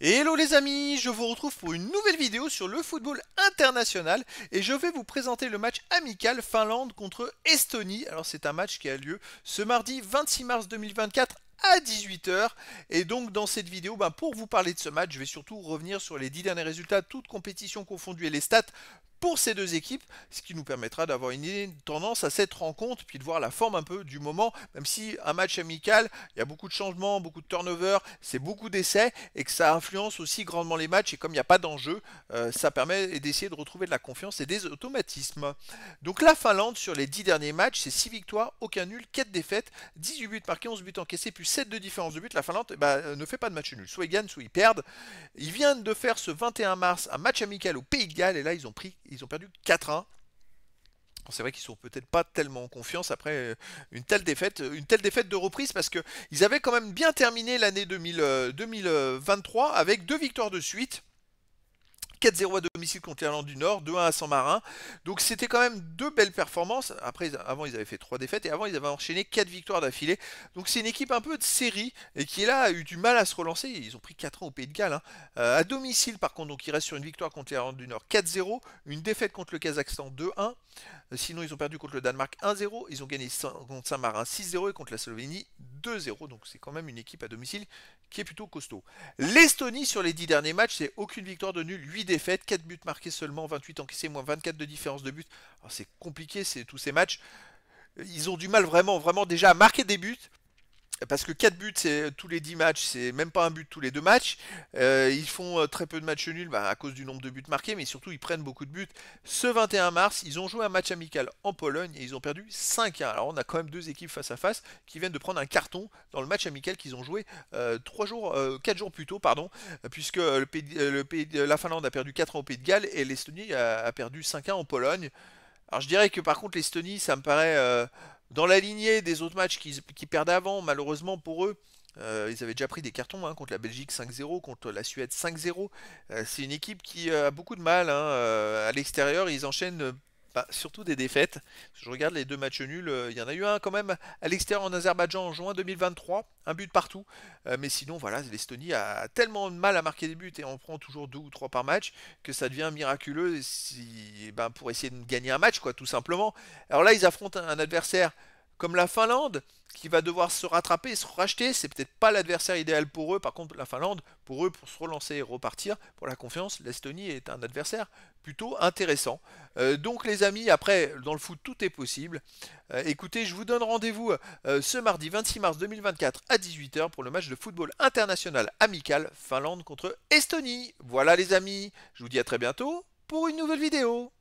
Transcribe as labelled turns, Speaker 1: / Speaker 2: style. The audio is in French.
Speaker 1: Hello les amis, je vous retrouve pour une nouvelle vidéo sur le football international et je vais vous présenter le match amical Finlande contre Estonie. Alors c'est un match qui a lieu ce mardi 26 mars 2024 à 18h. Et donc dans cette vidéo, ben, pour vous parler de ce match, je vais surtout revenir sur les 10 derniers résultats, toutes compétitions confondues et les stats pour ces deux équipes, ce qui nous permettra d'avoir une, tendance à cette rencontre, puis de voir la forme un peu du moment, même si un match amical, il y a beaucoup de changements, beaucoup de turnover, c'est beaucoup d'essais, et que ça influence aussi grandement les matchs, et comme il n'y a pas d'enjeu, euh, ça permet d'essayer de retrouver de la confiance et des automatismes. Donc la Finlande, sur les 10 derniers matchs, c'est 6 victoires, aucun nul, 4 défaites, 18 buts marqués, 11 buts encaissés, puis 7 de différence de buts, La Finlande eh ben, euh, ne fait pas de match nul, soit ils gagnent, soit ils perdent. Ils viennent de faire ce 21 mars un match amical au Pays de Galles, et là ils ont pris ils ont perdu 4-1. C'est vrai qu'ils sont peut-être pas tellement en confiance après euh, une telle défaite, euh, une telle défaite de reprise parce qu'ils avaient quand même bien terminé l'année 2023 euh, avec deux victoires de suite. 4-0 à domicile contre l'Irlande du Nord, 2-1 à saint Marin. Donc c'était quand même deux belles performances. Après, avant ils avaient fait trois défaites et avant ils avaient enchaîné quatre victoires d'affilée. Donc c'est une équipe un peu de série et qui là a eu du mal à se relancer. Ils ont pris 4 ans au Pays de Galles. Hein. Euh, à domicile par contre, donc ils restent sur une victoire contre l'Irlande du Nord 4-0, une défaite contre le Kazakhstan 2-1. Euh, sinon ils ont perdu contre le Danemark 1-0, ils ont gagné contre Saint-Marin 6-0 et contre la Slovénie 2-0. Donc c'est quand même une équipe à domicile qui est plutôt costaud. L'Estonie sur les 10 derniers matchs, c'est aucune victoire de nul, 8 défaites, 4 buts marqués seulement, 28 encaissés, moins 24 de différence de but. Oh, c'est compliqué, c'est tous ces matchs. Ils ont du mal vraiment, vraiment déjà à marquer des buts parce que 4 buts c'est euh, tous les 10 matchs, c'est même pas un but tous les 2 matchs. Euh, ils font euh, très peu de matchs nuls bah, à cause du nombre de buts marqués, mais surtout ils prennent beaucoup de buts. Ce 21 mars, ils ont joué un match amical en Pologne et ils ont perdu 5-1. Alors on a quand même deux équipes face à face qui viennent de prendre un carton dans le match amical qu'ils ont joué jours, 4 jours plus tôt, pardon, puisque la Finlande a perdu 4 ans au Pays de Galles et l'Estonie a, a, perdu 5-1 en Pologne. Alors je dirais que par contre l'Estonie, ça me paraît dans la lignée des autres matchs qui, perdent avant, malheureusement pour eux, euh, ils avaient déjà pris des cartons hein, contre la Belgique 5-0, contre la Suède 5-0. Euh, c'est une équipe qui euh, a beaucoup de mal. Hein, à l'extérieur, ils enchaînent bah, surtout des défaites. Je regarde les deux matchs nuls. Euh, il y en a eu un quand même à l'extérieur en Azerbaïdjan en juin 2023. Un but partout. Euh, mais sinon, voilà, l'Estonie a tellement de mal à marquer des buts et on prend toujours deux ou trois par match que ça devient miraculeux si, ben, pour essayer de gagner un match, quoi, tout simplement. Alors là, ils affrontent un adversaire comme la Finlande, qui va devoir se rattraper et se racheter. C'est peut-être pas l'adversaire idéal pour eux. Par contre, la Finlande, pour eux, pour se relancer et repartir, pour la confiance, l'Estonie est un adversaire plutôt intéressant. Euh, donc les amis, après, dans le foot, tout est possible. Euh, écoutez, je vous donne rendez-vous euh, ce mardi 26 mars 2024 à 18h pour le match de football international amical Finlande contre Estonie. Voilà les amis, je vous dis à très bientôt pour une nouvelle vidéo.